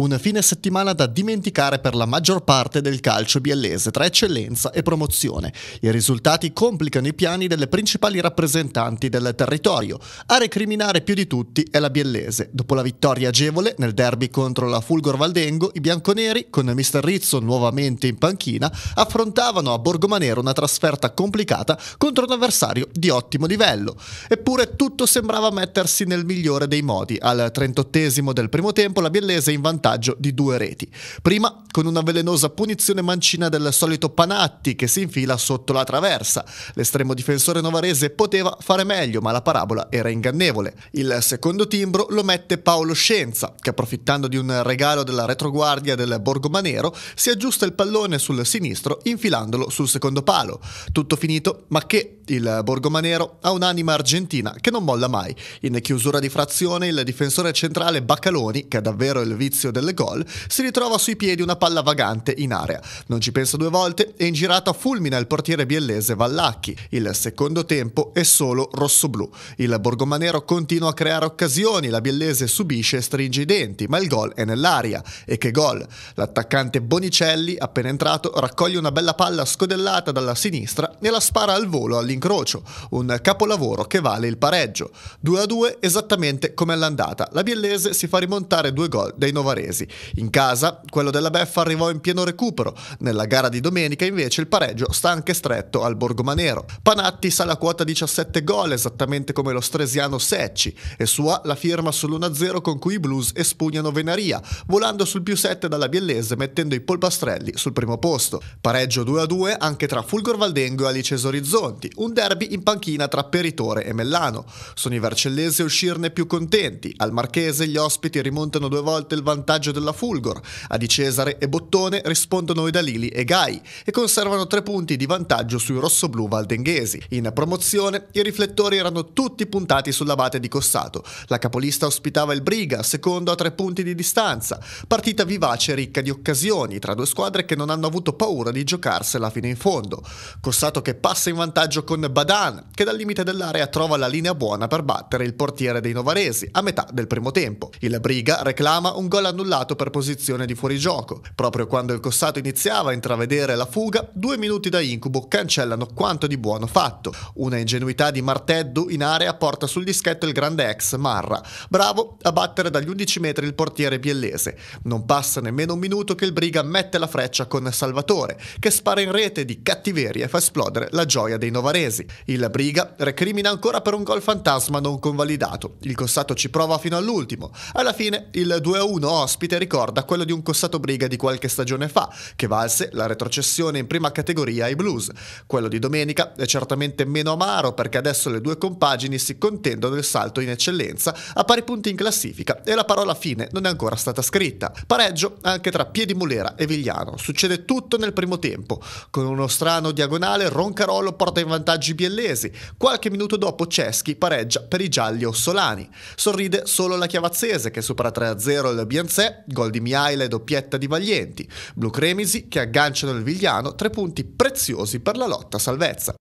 Un fine settimana da dimenticare per la maggior parte del calcio biellese tra eccellenza e promozione. I risultati complicano i piani delle principali rappresentanti del territorio. A recriminare più di tutti è la biellese. Dopo la vittoria agevole nel derby contro la Fulgor Valdengo, i bianconeri, con Mister Rizzo nuovamente in panchina, affrontavano a Borgomanero una trasferta complicata contro un avversario di ottimo livello. Eppure tutto sembrava mettersi nel migliore dei modi. Al 38 del primo tempo la biellese in vantaggio vantaggio di due reti. Prima con una velenosa punizione mancina del solito Panatti che si infila sotto la traversa. L'estremo difensore novarese poteva fare meglio, ma la parabola era ingannevole. Il secondo timbro lo mette Paolo Scienza, che approfittando di un regalo della retroguardia del Borgomanero si aggiusta il pallone sul sinistro infilandolo sul secondo palo. Tutto finito, ma che il Borgomanero ha un'anima argentina che non molla mai. In chiusura di frazione il difensore centrale Baccaloni, che ha davvero il vizio del del gol, si ritrova sui piedi una palla vagante in area. Non ci pensa due volte e in girata fulmina il portiere biellese Vallacchi. Il secondo tempo è solo rossoblù. Il borgomanero continua a creare occasioni, la biellese subisce e stringe i denti, ma il gol è nell'aria. E che gol! L'attaccante Bonicelli, appena entrato, raccoglie una bella palla scodellata dalla sinistra e la spara al volo all'incrocio. Un capolavoro che vale il pareggio. 2 a 2 esattamente come all'andata. La biellese si fa rimontare due gol dai novaresi baresi. In casa, quello della Beffa arrivò in pieno recupero. Nella gara di domenica, invece, il pareggio sta anche stretto al Borgomanero. Panatti sa la quota 17 gol, esattamente come lo stresiano Secci, e sua la firma sull'1-0 con cui i Blues espugnano Venaria, volando sul più 7 dalla Biellese, mettendo i polpastrelli sul primo posto. Pareggio 2-2 anche tra Fulgor Valdengo e Alice Orizzonti, un derby in panchina tra Peritore e Mellano. Sono i vercellesi a uscirne più contenti. Al Marchese gli ospiti rimontano due volte il vantaggio vantaggio della Fulgor. A Di Cesare e Bottone rispondono i Dalili e Gai e conservano tre punti di vantaggio sui rossoblu valdenghesi. In promozione i riflettori erano tutti puntati sull'abate di Cossato. La capolista ospitava il Briga, secondo a tre punti di distanza. Partita vivace e ricca di occasioni tra due squadre che non hanno avuto paura di giocarsela fino in fondo. Cossato che passa in vantaggio con Badan, che dal limite dell'area trova la linea buona per battere il portiere dei Novaresi a metà del primo tempo. Il Briga reclama un gol a annullato per posizione di fuorigioco. Proprio quando il Cossato iniziava a intravedere la fuga, due minuti da incubo cancellano quanto di buono fatto. Una ingenuità di Marteddu in area porta sul dischetto il grande ex Marra, bravo a battere dagli 11 metri il portiere biellese. Non passa nemmeno un minuto che il Briga mette la freccia con Salvatore, che spara in rete di cattiveria e fa esplodere la gioia dei novaresi. Il Briga recrimina ancora per un gol fantasma non convalidato. Il Cossato ci prova fino all'ultimo. Alla fine il 2-1 a ospite ricorda quello di un Cossato Briga di qualche stagione fa, che valse la retrocessione in prima categoria ai Blues. Quello di domenica è certamente meno amaro perché adesso le due compagini si contendono il salto in eccellenza a pari punti in classifica e la parola fine non è ancora stata scritta. Pareggio anche tra Piedi Mulera e Vigliano. Succede tutto nel primo tempo. Con uno strano diagonale Roncarolo porta in vantaggi biellesi. Qualche minuto dopo Ceschi pareggia per i gialli ossolani. Sorride solo la Chiavazzese che supera 3-0 il Bianzese sé, gol di Miaile e doppietta di Vaglienti, Blue Cremisi che agganciano il Vigliano, tre punti preziosi per la lotta a salvezza.